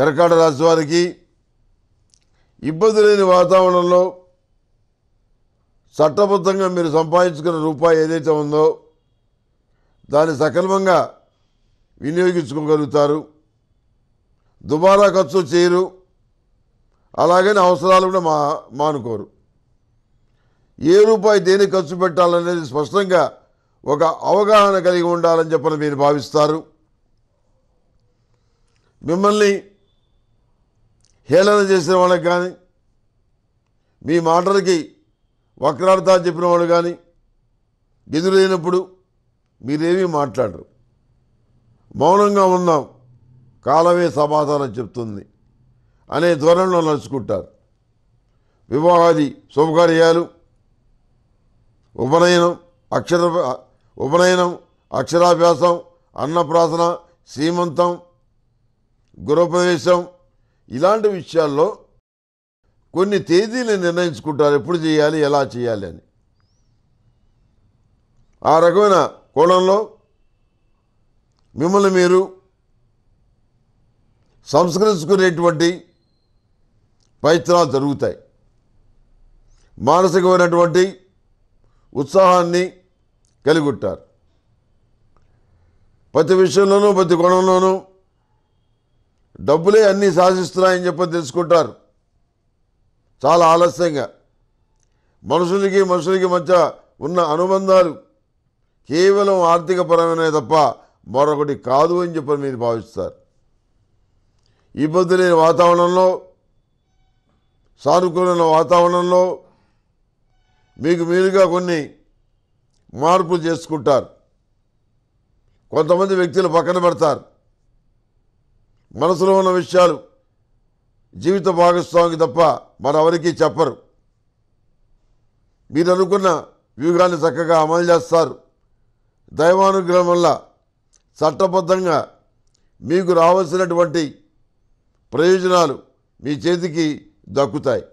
తెరకాడ రాష్ట్రానికి ఇబ్బంది లేని వాతావరణంలో చట్టబద్ధంగా మీరు సంపాదించుకున్న రూపాయి ఏదైతే ఉందో దాన్ని సక్రమంగా వినియోగించుకోగలుగుతారు దుబారా ఖర్చు చేయరు అలాగని అవసరాలు కూడా మా మానుకోరు ఏ రూపాయి దేని ఖర్చు పెట్టాలనేది స్పష్టంగా ఒక అవగాహన కలిగి ఉండాలని చెప్పని మీరు భావిస్తారు మిమ్మల్ని హేళన చేసిన వాళ్ళకి కానీ మీ మాటలకి వక్రార్థా చెప్పిన వాళ్ళు కానీ ఎదురైనప్పుడు మీరేమీ మాట్లాడరు మౌనంగా ఉన్నాం కాలమే సమాధానం చెప్తుంది అనే ధోరణిలో నడుచుకుంటారు వివాహాది శుభకార్యాలు ఉపనయనం అక్షర ఉపనయనం అక్షరాభ్యాసం అన్నప్రాసన శ్రీమంతం గృహప్రవేశం ఇలాంటి విషయాల్లో కొన్ని తేదీలు నిర్ణయించుకుంటారు ఎప్పుడు చేయాలి ఎలా చేయాలి అని ఆ రకమైన కోణంలో మిమ్మల్ని మీరు సంస్కరించుకునేటువంటి ప్రయత్నాలు జరుగుతాయి మానసికమైనటువంటి ఉత్సాహాన్ని కలిగొట్టారు ప్రతి విషయంలోనూ ప్రతి కోణంలోనూ డబ్బులే అన్నీ శాసిస్తున్నాయని చెప్పి తెలుసుకుంటారు చాలా ఆలస్యంగా మనుషులకి మనుషులకి మధ్య ఉన్న అనుబంధాలు కేవలం ఆర్థికపరమైనవి తప్ప మరొకటి కాదు అని చెప్పి మీరు భావిస్తారు ఇబ్బంది లేని వాతావరణంలో సానుకూలమైన వాతావరణంలో మీకు మీరుగా కొన్ని మార్పులు చేసుకుంటారు కొంతమంది వ్యక్తులు పక్కన పెడతారు మనసులో ఉన్న విషయాలు జీవిత భాగస్వామికి తప్ప మరెవరికీ చెప్పరు మీరు అనుకున్న వ్యూహాన్ని చక్కగా అమలు చేస్తారు దైవానుగ్రహం వల్ల చట్టబద్ధంగా మీకు రావాల్సినటువంటి ప్రయోజనాలు మీ చేతికి దక్కుతాయి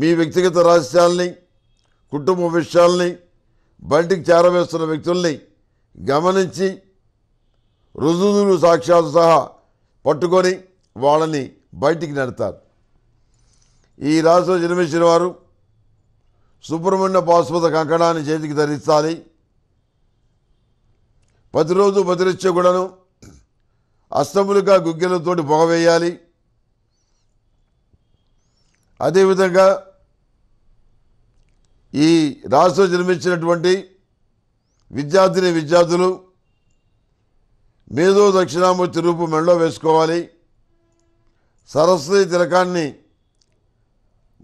మీ వ్యక్తిగత రహస్యాల్ని కుటుంబ విషయాల్ని బయటికి చేరవేస్తున్న వ్యక్తుల్ని గమనించి రుజువులు సాక్ష్యాలు సహా పట్టుకొని వాళ్ళని బయటికి నడతారు ఈ రాశిలో జన్మించిన వారు సుబ్రహ్మణ్య పాశ్వత కంకణాన్ని చేతికి ధరిస్తాలి ప్రతిరోజు ప్రతినిత్య కూడాను అస్తములుగా గుగ్గిలతోటి పొగవేయాలి అదేవిధంగా ఈ రాష్ట్రం జన్మించినటువంటి విద్యార్థిని విద్యార్థులు మేధో దక్షిణామూర్తి రూపు మెడలో వేసుకోవాలి సరస్వతి తిలకాన్ని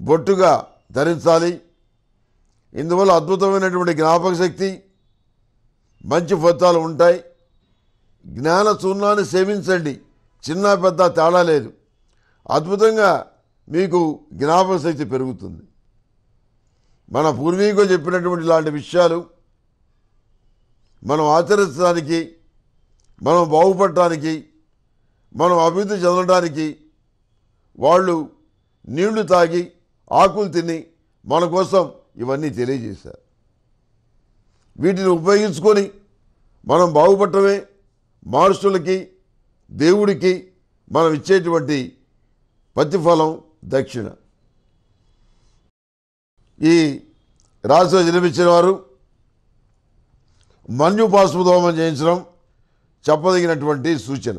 బొట్టుగా ధరించాలి ఇందువల్ల అద్భుతమైనటువంటి జ్ఞాపక శక్తి మంచి ఫలితాలు ఉంటాయి జ్ఞాన చూర్ణాన్ని సేవించండి చిన్న పెద్ద తేడా లేదు అద్భుతంగా మీకు జ్ఞాపక శక్తి పెరుగుతుంది మన పూర్వీకులు చెప్పినటువంటి ఇలాంటి విషయాలు మనం ఆచరించడానికి మనం బాగుపడటానికి మనం అభివృద్ధి చెందడానికి వాళ్ళు నీళ్లు తాగి ఆకులు తిని మన కోసం ఇవన్నీ తెలియజేశారు వీటిని ఉపయోగించుకొని మనం బాగుపడటమే మహర్షులకి దేవుడికి మనం ఇచ్చేటువంటి ప్రతిఫలం దక్షిణ ఈ రాశిలో జన్మించిన వారు మన్యుపాశ్వదోమం చేయించడం చెప్పదగినటువంటి సూచన